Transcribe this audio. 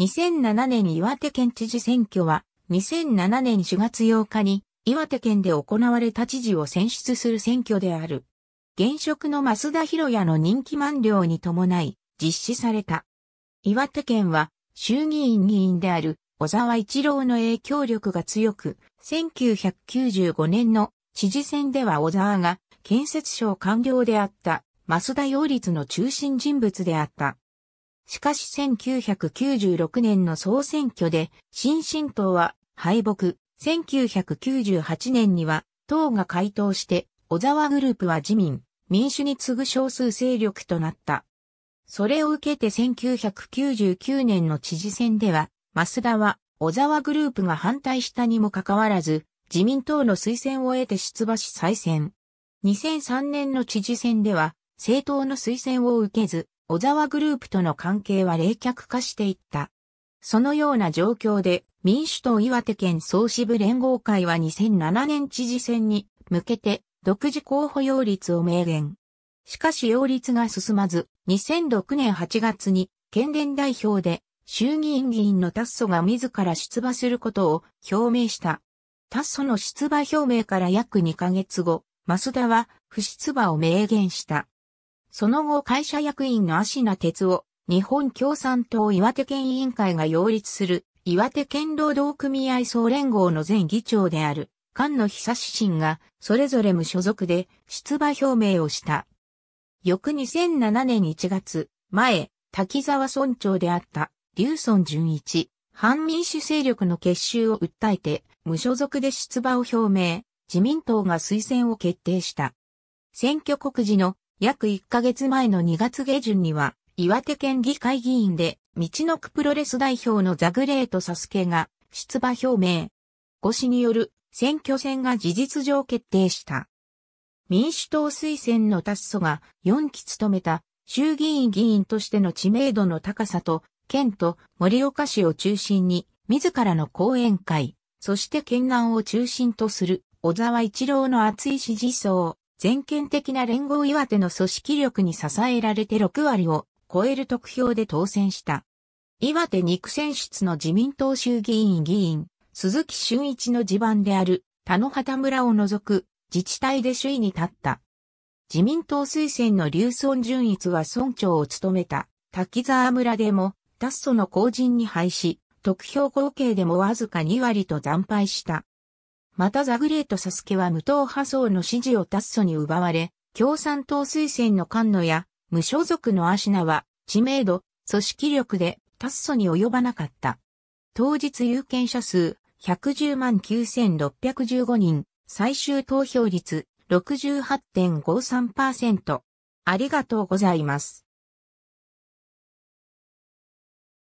2007年岩手県知事選挙は、2007年4月8日に、岩手県で行われた知事を選出する選挙である。現職の増田博也の任期満了に伴い、実施された。岩手県は、衆議院議員である小沢一郎の影響力が強く、1995年の知事選では小沢が建設省官僚であった、増田擁立の中心人物であった。しかし1996年の総選挙で、新進党は敗北。1998年には、党が回答して、小沢グループは自民、民主に次ぐ少数勢力となった。それを受けて1999年の知事選では、増田は小沢グループが反対したにもかかわらず、自民党の推薦を得て出馬し再選。2003年の知事選では、政党の推薦を受けず、小沢グループとの関係は冷却化していった。そのような状況で民主党岩手県総支部連合会は2007年知事選に向けて独自候補擁立を明言。しかし擁立が進まず、2006年8月に県連代表で衆議院議員の達祖が自ら出馬することを表明した。達祖の出馬表明から約2ヶ月後、増田は不出馬を明言した。その後会社役員の芦名哲夫、日本共産党岩手県委員会が擁立する岩手県労働組合総連合の前議長である菅野久志信がそれぞれ無所属で出馬表明をした。翌2007年1月、前、滝沢村長であった劉村淳一、反民主勢力の結集を訴えて無所属で出馬を表明、自民党が推薦を決定した。選挙告示の約1ヶ月前の2月下旬には、岩手県議会議員で、道のくプロレス代表のザグレートサスケが出馬表明。5氏による選挙戦が事実上決定した。民主党推薦の達祖が4期務めた衆議院議員としての知名度の高さと、県と森岡市を中心に、自らの講演会、そして県南を中心とする小沢一郎の熱い支持層、全権的な連合岩手の組織力に支えられて6割を超える得票で当選した。岩手肉選出の自民党衆議院議員、鈴木俊一の地盤である田野畑村を除く自治体で首位に立った。自民党推薦の劉村淳一は村長を務めた滝沢村でも達祖の後人に敗し、得票合計でもわずか2割と惨敗した。またザグレートサスケは無党派層の支持を達祖に奪われ、共産党推薦の菅野や無所属のアシナは知名度、組織力で達祖に及ばなかった。当日有権者数110万9615人、最終投票率68.53%。ありがとうございます。